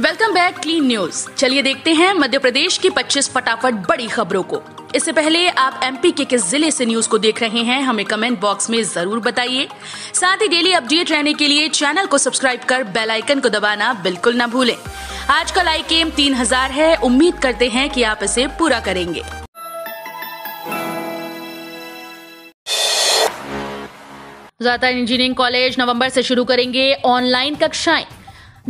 welcome back clean news चलिए देखते हैं मध्य प्रदेश की 25 फटाफट बड़ी खबरों को इससे पहले आप एमपी के किस जिले से न्यूज को देख रहे हैं हमें कमेंट बॉक्स में जरूर बताइए साथ ही डेली अपडेट रहने के लिए चैनल को सब्सक्राइब कर बेल आइकन को दबाना बिल्कुल ना भूलें आज का लाइक एम तीन हजार है उम्मीद करते हैं कि आप इसे पूरा करेंगे जाता इंजीनियरिंग कॉलेज नवंबर से शुरू करेंगे ऑनलाइन कक्षाएं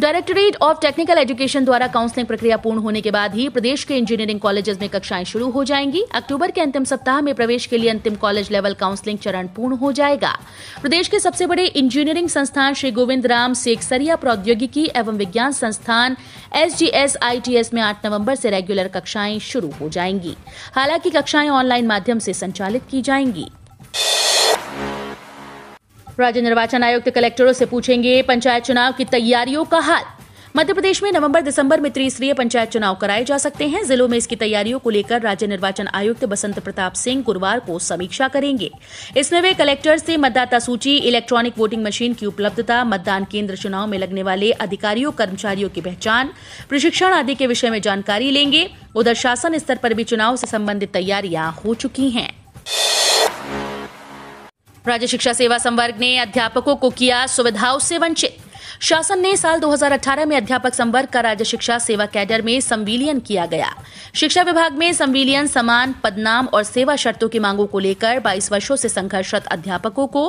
डायरेक्टरेट ऑफ टेक्निकल एजुकेशन द्वारा काउंसलिंग प्रक्रिया पूर्ण होने के बाद ही प्रदेश के इंजीनियरिंग कॉलेजेस में कक्षाएं शुरू हो जाएंगी अक्टूबर के अंतिम सप्ताह में प्रवेश के लिए अंतिम कॉलेज लेवल काउंसलिंग चरण पूर्ण हो जाएगा प्रदेश के सबसे बड़े इंजीनियरिंग संस्थान श्री गोविंद राम सेकसरिया प्रौद्योगिकी एवं विज्ञान संस्थान एस में आठ नवम्बर से रेगुलर कक्षाएं शुरू हो जाएंगी हालांकि कक्षाएं ऑनलाइन माध्यम से संचालित की जाएंगी राज्य निर्वाचन आयुक्त कलेक्टरों से पूछेंगे पंचायत चुनाव की तैयारियों का हाल मध्य प्रदेश में नवंबर दिसंबर में त्रिस्तरीय पंचायत चुनाव कराए जा सकते हैं जिलों में इसकी तैयारियों को लेकर राज्य निर्वाचन आयुक्त बसंत प्रताप सिंह गुरुवार को समीक्षा करेंगे इसमें वे कलेक्टर से मतदाता सूची इलेक्ट्रॉनिक वोटिंग मशीन की उपलब्धता मतदान केंद्र चुनाव में लगने वाले अधिकारियों कर्मचारियों की पहचान प्रशिक्षण आदि के विषय में जानकारी लेंगे उधर शासन स्तर पर भी चुनाव से संबंधित तैयारियां हो चुकी हैं राज्य शिक्षा सेवा संवर्ग ने अध्यापकों को किया सुविधाओं से वंचित शासन ने साल 2018 में अध्यापक संवर्ग का राज्य शिक्षा सेवा कैडर में संविलियन किया गया शिक्षा विभाग में संविलियन समान पदनाम और सेवा शर्तों की मांगों को लेकर 22 वर्षों से संघर्षरत अध्यापकों को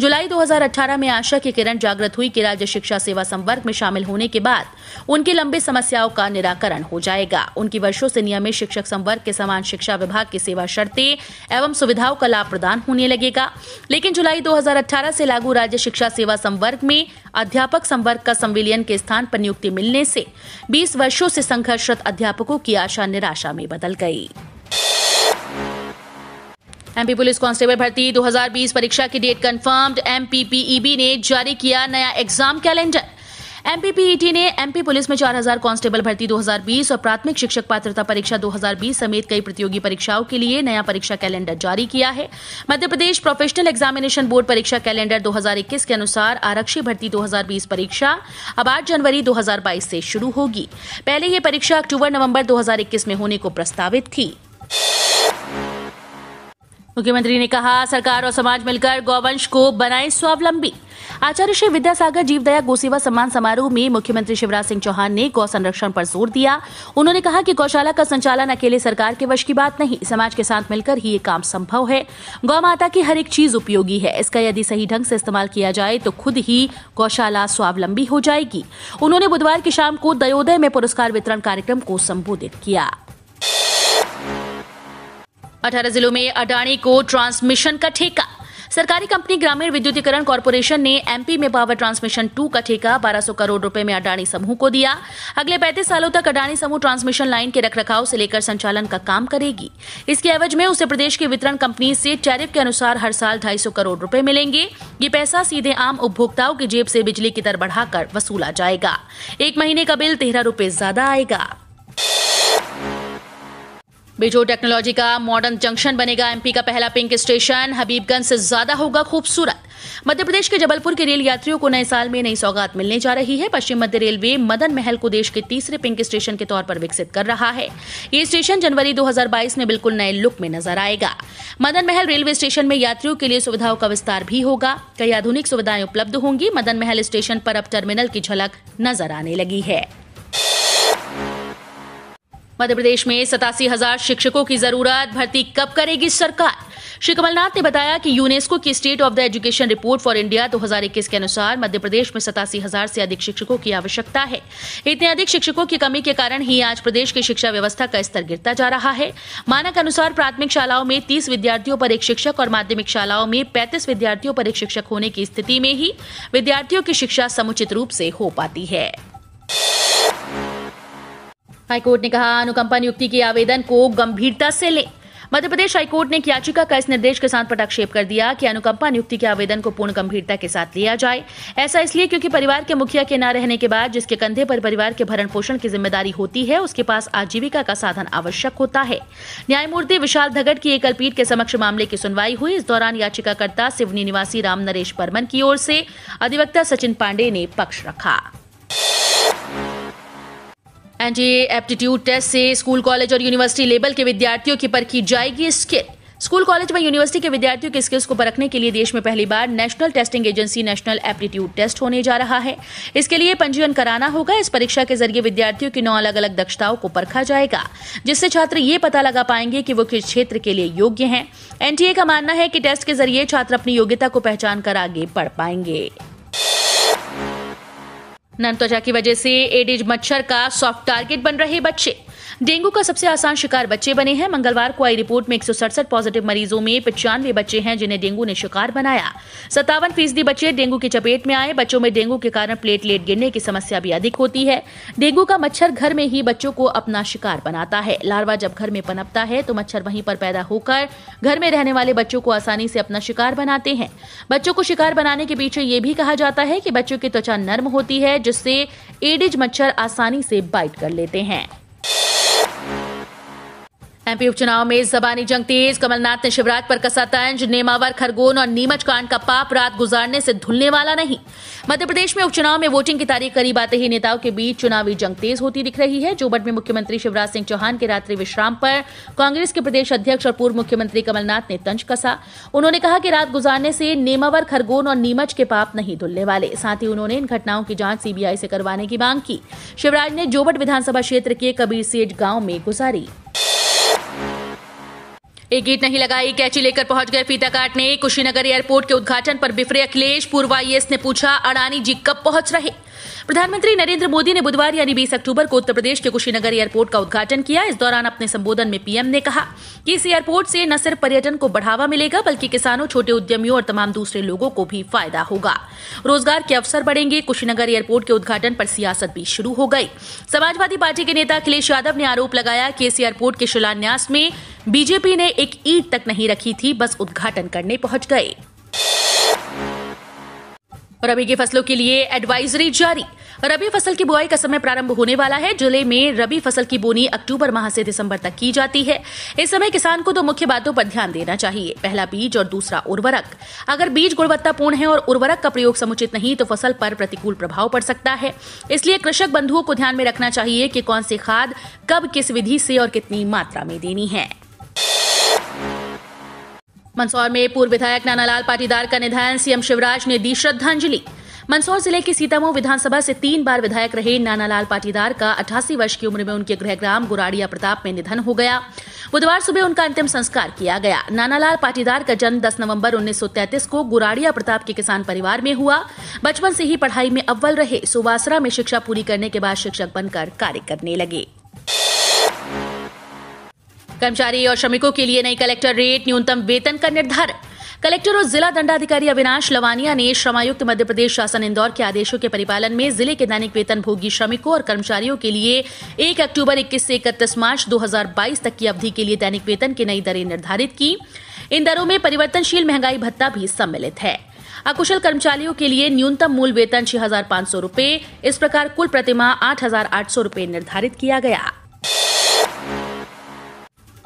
जुलाई 2018 में आशा की किरण जागृत हुई कि राज्य शिक्षा सेवा संवर्ग में शामिल होने के बाद उनकी लंबी समस्याओं का निराकरण हो जाएगा उनकी वर्षों से नियमित शिक्षक संवर्ग के समान शिक्षा विभाग की सेवा शर्तें एवं सुविधाओं का लाभ प्रदान होने लगेगा लेकिन जुलाई 2018 से लागू राज्य शिक्षा सेवा संवर्ग में अध्यापक संवर्ग का संविलियन के स्थान पर नियुक्ति मिलने से 20 वर्षों से संघर्षरत अध्यापकों की आशा निराशा में बदल गई एमपी पुलिस कांस्टेबल भर्ती 2020 परीक्षा की डेट कंफर्म्ड एमपीपीईबी ने जारी किया नया एग्जाम कैलेंडर एमपीपीईटी e ने एमपी पुलिस में 4000 कांस्टेबल भर्ती 2020 और प्राथमिक शिक्षक पात्रता परीक्षा 2020 समेत कई प्रतियोगी परीक्षाओं के लिए नया परीक्षा कैलेंडर जारी किया है Madhya Pradesh professional examination board परीक्षा कैलेंडर 2021 के अनुसार आरक्षी भर्ती 2020 परीक्षा अब आठ जनवरी 2022 से शुरू होगी पहले ये परीक्षा अक्टूबर नवम्बर 2021 में होने को प्रस्तावित थी मुख्यमंत्री ने कहा सरकार और समाज मिलकर गौवंश को बनाए स्वावलंबी आचार्य श्री विद्यासागर जीवदया गोसेवा सम्मान समारोह में मुख्यमंत्री शिवराज सिंह चौहान ने गौ संरक्षण पर जोर दिया उन्होंने कहा कि गौशाला का संचालन अकेले सरकार के वश की बात नहीं समाज के साथ मिलकर ही ये काम संभव है गौ माता की हर एक चीज उपयोगी है इसका यदि सही ढंग से इस्तेमाल किया जाए तो खुद ही गौशाला स्वावलंबी हो जाएगी उन्होंने बुधवार की शाम को दयोदय में पुरस्कार वितरण कार्यक्रम को संबोधित किया अठारह जिलों में अडानी को ट्रांसमिशन का ठेका सरकारी कंपनी ग्रामीण विद्युतीकरण कॉरपोरेशन ने एमपी में पावर ट्रांसमिशन टू का ठेका 1200 करोड़ रुपए में अडानी समूह को दिया अगले 35 सालों तक अडानी समूह ट्रांसमिशन लाइन के रखरखाव से लेकर संचालन का काम करेगी इसके एवज में उसे प्रदेश की वितरण कंपनी से टैरिफ के अनुसार हर साल ढाई करोड़ रूपए मिलेंगे ये पैसा सीधे आम उपभोक्ताओं की जेब से बिजली की दर बढ़ाकर वसूला जाएगा एक महीने का बिल तेरह रूपए ज्यादा आएगा बिजो टेक्नोलॉजी का मॉडर्न जंक्शन बनेगा एमपी का पहला पिंक स्टेशन हबीबगंज से ज्यादा होगा खूबसूरत मध्य प्रदेश के जबलपुर के रेल यात्रियों को नए साल में नई सौगात मिलने जा रही है पश्चिम मध्य रेलवे मदन महल को देश के तीसरे पिंक स्टेशन के तौर पर विकसित कर रहा है ये स्टेशन जनवरी 2022 में बिल्कुल नए लुक में नजर आएगा मदन महल रेलवे स्टेशन में यात्रियों के लिए सुविधाओं का विस्तार भी होगा कई आधुनिक सुविधाएं उपलब्ध होंगी मदन महल स्टेशन पर अब टर्मिनल की झलक नजर आने लगी है मध्य प्रदेश में सतासी हजार शिक्षकों की जरूरत भर्ती कब करेगी सरकार श्री कमलनाथ ने बताया कि यूनेस्को की state of the education report for India 2021 के अनुसार मध्य प्रदेश में सतासी हजार से अधिक शिक्षकों की आवश्यकता है इतने अधिक शिक्षकों की कमी के कारण ही आज प्रदेश की शिक्षा व्यवस्था का स्तर गिरता जा रहा है मानक अनुसार प्राथमिक शालाओं में तीस विद्यार्थियों पर एक शिक्षक और माध्यमिक शालाओं में पैंतीस विद्यार्थियों पर एक शिक्षक होने की स्थिति में ही विद्यार्थियों की शिक्षा समुचित रूप से हो पाती है हाईकोर्ट ने कहा अनुकंपा नियुक्ति के आवेदन को गंभीरता से ले मध्य प्रदेश हाईकोर्ट ने एक याचिका का इस निर्देश के साथ पटाक्षेप कर दिया कि अनुकंपा नियुक्ति के आवेदन को पूर्ण गंभीरता के साथ लिया जाए ऐसा इसलिए क्योंकि परिवार के मुखिया के न रहने के बाद जिसके कंधे पर परिवार के भरण पोषण की जिम्मेदारी होती है उसके पास आजीविका का साधन आवश्यक होता है न्यायमूर्ति विशाल धगट की एकल पीठ के समक्ष मामले की सुनवाई हुई इस दौरान याचिकाकर्ता सिवनी निवासी राम नरेश बर्मन की ओर से अधिवक्ता सचिन पांडे ने पक्ष रखा एंटी एप्टीट्यूड टेस्ट से स्कूल कॉलेज और यूनिवर्सिटी लेवल के विद्यार्थियों की परखी जाएगी स्किल स्कूल कॉलेज व यूनिवर्सिटी के विद्यार्थियों के स्किल्स को परखने के लिए देश में पहली बार national testing agency national aptitude test होने जा रहा है इसके लिए पंजीयन कराना होगा इस परीक्षा के जरिए विद्यार्थियों की नौ अलग अलग दक्षताओं को परखा जाएगा जिससे छात्र ये पता लगा पाएंगे कि वो किस क्षेत्र के लिए योग्य हैं एनटीए का मानना है कि टेस्ट के जरिए छात्र अपनी योग्यता को पहचान कर आगे बढ़ पाएंगे नर त्वचा की वजह से एडिज मच्छर का सॉफ्ट टारगेट बन रहे बच्चे डेंगू का सबसे आसान शिकार बच्चे बने हैं मंगलवार को आई रिपोर्ट में एक पॉजिटिव मरीजों में पचानवे बच्चे हैं जिन्हें डेंगू ने शिकार बनाया सत्तावन फीसदी बच्चे डेंगू की चपेट में आए बच्चों में डेंगू के कारण प्लेटलेट गिरने की समस्या भी अधिक होती है डेंगू का मच्छर घर में ही बच्चों को अपना शिकार बनाता है लार्वा जब घर में पनपता है तो मच्छर वहीं पर पैदा होकर घर में रहने वाले बच्चों को आसानी से अपना शिकार बनाते हैं बच्चों को शिकार बनाने के पीछे ये भी कहा जाता है कि बच्चों की त्वचा नर्म होती है जिससे एडिज मच्छर आसानी से बाइट कर लेते हैं एमपी उपचुनाव में जबानी जंग तेज कमलनाथ ने शिवराज पर कसा तंज नेमावर खरगोन और नीमच कांड का पाप रात गुजारने से धुलने वाला नहीं मध्य प्रदेश में उपचुनाव में वोटिंग की तारीख करीब आते ही नेताओं के बीच चुनावी जंग तेज होती दिख रही है जोबट में मुख्यमंत्री शिवराज सिंह चौहान के रात्रि विश्राम पर कांग्रेस के प्रदेश अध्यक्ष और पूर्व मुख्यमंत्री कमलनाथ ने तंज कसा उन्होंने कहा कि रात गुजारने से नेमावर खरगोन और नीमच के पाप नहीं धुलने वाले साथ ही उन्होंने इन घटनाओं की जांच सीबीआई से करवाने की मांग की शिवराज ने जोबट विधानसभा क्षेत्र के कबीर सेठ गांव में गुजारी एक गीत नहीं लगाई कैची लेकर पहुंच गए फीता काटने कुशीनगर एयरपोर्ट के उद्घाटन पर बिफरे अखिलेश पूर्व आई e ने पूछा अडानी जी कब पहुंच रहे प्रधानमंत्री नरेंद्र मोदी ने बुधवार यानी बीस अक्टूबर को उत्तर प्रदेश के कुशीनगर एयरपोर्ट का उद्घाटन किया इस दौरान अपने संबोधन में पीएम ने कहा कि इस एयरपोर्ट से न सिर्फ पर्यटन को बढ़ावा मिलेगा बल्कि किसानों छोटे उद्यमियों और तमाम दूसरे लोगों को भी फायदा होगा रोजगार के अवसर बढ़ेंगे कुशीनगर एयरपोर्ट के उद्घाटन पर सियासत भी शुरू हो गई समाजवादी पार्टी के नेता अखिलेश यादव ने आरोप लगाया कि इस एयरपोर्ट के शिलान्यास में बीजेपी ने एक ईट तक नहीं रखी थी बस उद्घाटन करने पहुंच गए रबी की फसलों के लिए एडवाइजरी जारी रबी फसल की बुआई का समय प्रारंभ होने वाला है जिले में रबी फसल की बोनी अक्टूबर माह से दिसंबर तक की जाती है इस समय किसान को दो मुख्य बातों पर ध्यान देना चाहिए पहला बीज और दूसरा उर्वरक अगर बीज गुणवत्तापूर्ण है और उर्वरक का प्रयोग समुचित नहीं तो फसल पर प्रतिकूल प्रभाव पड़ सकता है इसलिए कृषक बंधुओं को ध्यान में रखना चाहिए कि कौन सी खाद कब किस विधि से और कितनी मात्रा में देनी है मंदसौर में पूर्व विधायक नानालाल पाटीदार का निधन सीएम शिवराज ने दी श्रद्धांजलि मंदसौर जिले के सीतामऊ विधानसभा से तीन बार विधायक रहे नानालाल पाटीदार का अठासी वर्ष की उम्र में उनके गृहग्राम गुराड़िया प्रताप में निधन हो गया बुधवार सुबह उनका अंतिम संस्कार किया गया नानालाल पाटीदार का जन्म 10 नवंबर 1933 को गुराड़िया प्रताप के किसान परिवार में हुआ बचपन से ही पढ़ाई में अव्वल रहे सुवासरा में शिक्षा पूरी करने के बाद शिक्षक बनकर कार्य करने लगे कर्मचारी और श्रमिकों के लिए नई कलेक्टर रेट न्यूनतम वेतन का निर्धारण कलेक्टर और जिला दंडाधिकारी अविनाश लवानिया ने श्रमायुक्त मध्य प्रदेश शासन इंदौर के आदेशों के परिपालन में जिले के दैनिक वेतन भोगी श्रमिकों और कर्मचारियों के लिए 1 अक्टूबर 21 से 31 मार्च 2022 तक की अवधि के लिए दैनिक वेतन की नई दरें निर्धारित की इन दरों में परिवर्तनशील महंगाई भत्ता भी सम्मिलित है अकुशल कर्मचारियों के लिए न्यूनतम मूल वेतन छह हजार इस प्रकार कुल प्रतिमा आठ हजार निर्धारित किया गया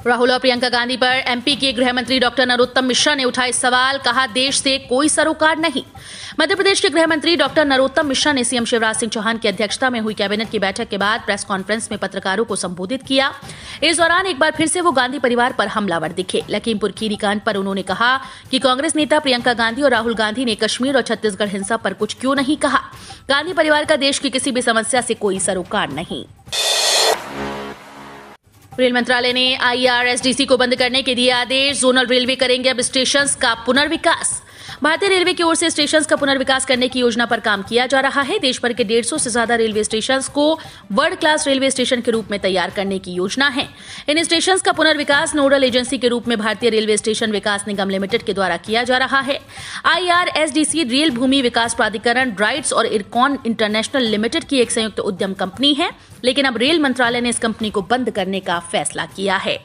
राहुल और प्रियंका गांधी पर एमपी के गृह मंत्री डॉक्टर नरोत्तम मिश्रा ने उठाए सवाल कहा देश से कोई सरोकार नहीं मध्य प्रदेश के गृह मंत्री डॉक्टर नरोत्तम मिश्रा ने सीएम शिवराज सिंह चौहान की अध्यक्षता में हुई कैबिनेट की बैठक के बाद प्रेस कॉन्फ्रेंस में पत्रकारों को संबोधित किया इस दौरान एक बार फिर से वो गांधी परिवार पर हमलावर दिखे लखीमपुर खीरी कांड पर उन्होंने कहा कि कांग्रेस नेता प्रियंका गांधी और राहुल गांधी ने कश्मीर और छत्तीसगढ़ हिंसा पर कुछ क्यों नहीं कहा गांधी परिवार का देश की किसी भी समस्या से कोई सरोकार नहीं रेल मंत्रालय ने आईआरएसडीसी को बंद करने के दिए आदेश जोनल रेलवे करेंगे अब स्टेशन का पुनर्विकास भारतीय रेलवे की ओर से स्टेशन का पुनर्विकास करने की योजना पर काम किया जा रहा है देश भर के डेढ़ से ज्यादा रेलवे स्टेशन को वर्ल्ड क्लास रेलवे स्टेशन के रूप में तैयार करने की योजना है इन स्टेशन का पुनर्विकास नोडल एजेंसी के रूप में भारतीय रेलवे स्टेशन विकास निगम लिमिटेड के द्वारा किया जा रहा है आईआरएसडीसी रेल भूमि विकास प्राधिकरण राइट्स और इरकॉन इंटरनेशनल लिमिटेड की एक संयुक्त उद्यम कंपनी है लेकिन अब रेल मंत्रालय ने इस कंपनी को बंद करने का फैसला किया है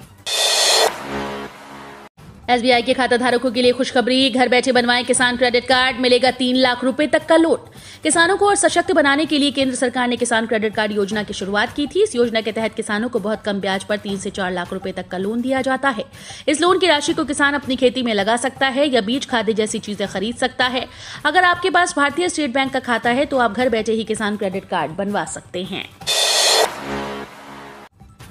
एसबीआई के खाता धारकों के लिए खुशखबरी घर बैठे बनवाए किसान क्रेडिट कार्ड मिलेगा तीन लाख रुपए तक का लोट किसानों को और सशक्त बनाने के लिए केंद्र सरकार ने किसान क्रेडिट कार्ड योजना की शुरुआत की थी इस योजना के तहत किसानों को बहुत कम ब्याज पर तीन से चार लाख रुपए तक का लोन दिया जाता है इस लोन की राशि को किसान अपनी खेती में लगा सकता है या बीज खाद्य जैसी चीजें खरीद सकता है अगर आपके पास भारतीय स्टेट बैंक का खाता है तो आप घर बैठे ही किसान क्रेडिट कार्ड बनवा सकते हैं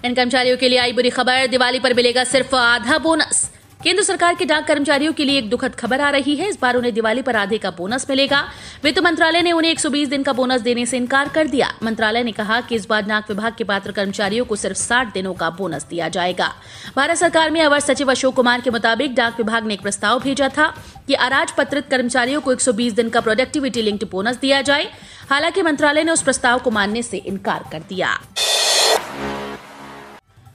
इन कर्मचारियों के लिए आई बुरी खबर दिवाली पर मिलेगा सिर्फ आधा बोनस केंद्र सरकार के डाक कर्मचारियों के लिए एक दुखद खबर आ रही है इस बार उन्हें दिवाली पर आधे का बोनस मिलेगा वित्त मंत्रालय ने उन्हें 120 दिन का बोनस देने से इनकार कर दिया मंत्रालय ने कहा कि इस बार डाक विभाग के पात्र कर्मचारियों को सिर्फ साठ दिनों का बोनस दिया जाएगा भारत सरकार में अवर सचिव अशोक कुमार के मुताबिक डाक विभाग ने एक प्रस्ताव भेजा था कि अराजपत्रित कर्मचारियों को 120 दिन का प्रोडक्टिविटी लिंक्ड बोनस दिया जाए हालांकि मंत्रालय ने उस प्रस्ताव को मानने से इनकार कर दिया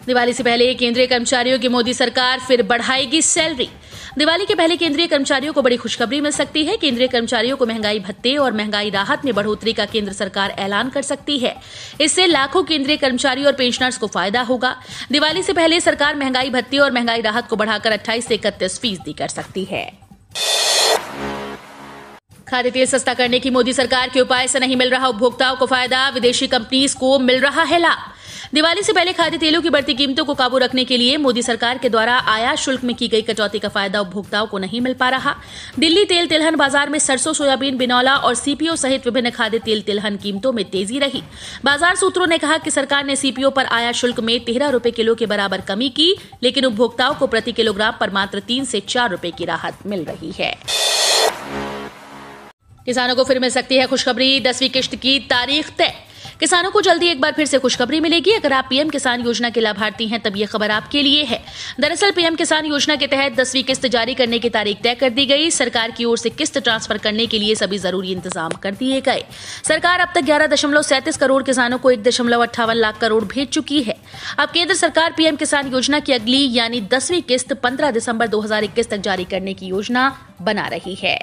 दिवाली से पहले केंद्रीय कर्मचारियों की मोदी सरकार फिर बढ़ाएगी सैलरी दिवाली के पहले केंद्रीय कर्मचारियों को बड़ी खुशखबरी मिल सकती है केंद्रीय कर्मचारियों को महंगाई भत्ते और महंगाई राहत में बढ़ोतरी का केंद्र सरकार ऐलान कर सकती है इससे लाखों केंद्रीय कर्मचारी और पेंशनर्स को फायदा होगा दिवाली से पहले सरकार महंगाई भत्ते और महंगाई राहत को बढ़ाकर अट्ठाईस से इकतीस फीसदी कर सकती है खाद्य तेल सस्ता करने की मोदी सरकार के उपाय से नहीं मिल रहा उपभोक्ताओं को फायदा विदेशी कंपनीज को मिल रहा है लाभ दिवाली से पहले खाद्य तेलों की बढ़ती कीमतों को काबू रखने के लिए मोदी सरकार के द्वारा आयात शुल्क में की गई कटौती का फायदा उपभोक्ताओं को नहीं मिल पा रहा दिल्ली तेल तिलहन बाजार में सरसों सोयाबीन बिनौला और सीपीओ सहित विभिन्न खाद्य तेल तिलहन कीमतों में तेजी रही बाजार सूत्रों ने कहा कि सरकार ने सीपीओ पर आयात शुल्क में तेरह रूपये किलो के बराबर कमी की लेकिन उपभोक्ताओं को प्रति किलोग्राम पर मात्र तीन से चार रूपये की राहत मिल रही है किसानों को फिर मिल सकती है खुशखबरी दसवीं किश्त की तारीख तय किसानों को जल्दी एक बार फिर से खुशखबरी मिलेगी अगर आप पीएम किसान योजना के लाभार्थी हैं तब यह खबर आपके लिए है दरअसल पीएम किसान योजना के तहत दसवीं किस्त जारी करने की तारीख तय कर दी गई सरकार की ओर से किस्त ट्रांसफर करने के लिए सभी जरूरी इंतजाम कर दिए गए सरकार अब तक ग्यारह करोड़ किसानों को एक लाख करोड़ भेज चुकी है अब केंद्र सरकार पीएम किसान योजना की अगली यानी दसवीं किस्त पंद्रह दिसंबर 2021 तक जारी करने की योजना बना रही है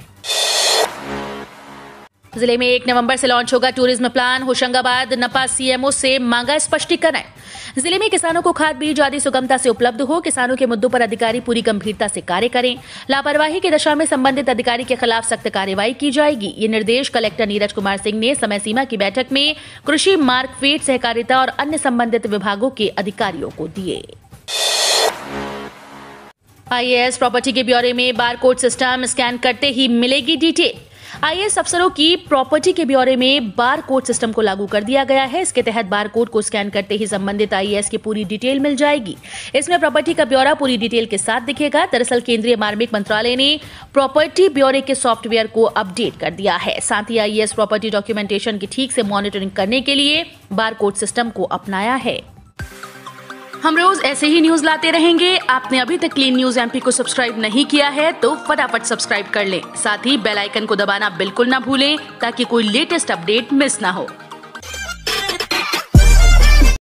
जिले में एक नवंबर से लॉन्च होगा टूरिज्म प्लान होशंगाबाद नपा सीएमओ से मांगा स्पष्टीकरण जिले में किसानों को खाद बीज आदि सुगमता से उपलब्ध हो किसानों के मुद्दों पर अधिकारी पूरी गंभीरता से कार्य करें लापरवाही की दशा में संबंधित अधिकारी के खिलाफ सख्त कार्रवाई की जाएगी ये निर्देश कलेक्टर नीरज कुमार सिंह ने समय सीमा की बैठक में कृषि मार्ग फेट सहकारिता और अन्य संबंधित विभागों के अधिकारियों को दिए आईएएस प्रॉपर्टी के ब्यौरे में बारकोड सिस्टम स्कैन करते ही मिलेगी डिटेल आईएएस अफसरों की प्रॉपर्टी के ब्यौरे में बार कोड सिस्टम को लागू कर दिया गया है इसके तहत बार कोड को स्कैन करते ही संबंधित आईएएस की पूरी डिटेल मिल जाएगी इसमें प्रॉपर्टी का ब्यौरा पूरी डिटेल के साथ दिखेगा दरअसल केंद्रीय मार्मिक मंत्रालय ने प्रॉपर्टी ब्यौरे के सॉफ्टवेयर को अपडेट कर दिया है साथ ही आईएएस प्रॉपर्टी डॉक्यूमेंटेशन की ठीक से मॉनिटरिंग करने के लिए बार कोड सिस्टम को अपनाया है हम रोज ऐसे ही न्यूज लाते रहेंगे आपने अभी तक क्लीन न्यूज एमपी को सब्सक्राइब नहीं किया है तो फटाफट सब्सक्राइब कर लें साथ ही बेल आइकन को दबाना बिल्कुल ना भूलें ताकि कोई लेटेस्ट अपडेट मिस ना हो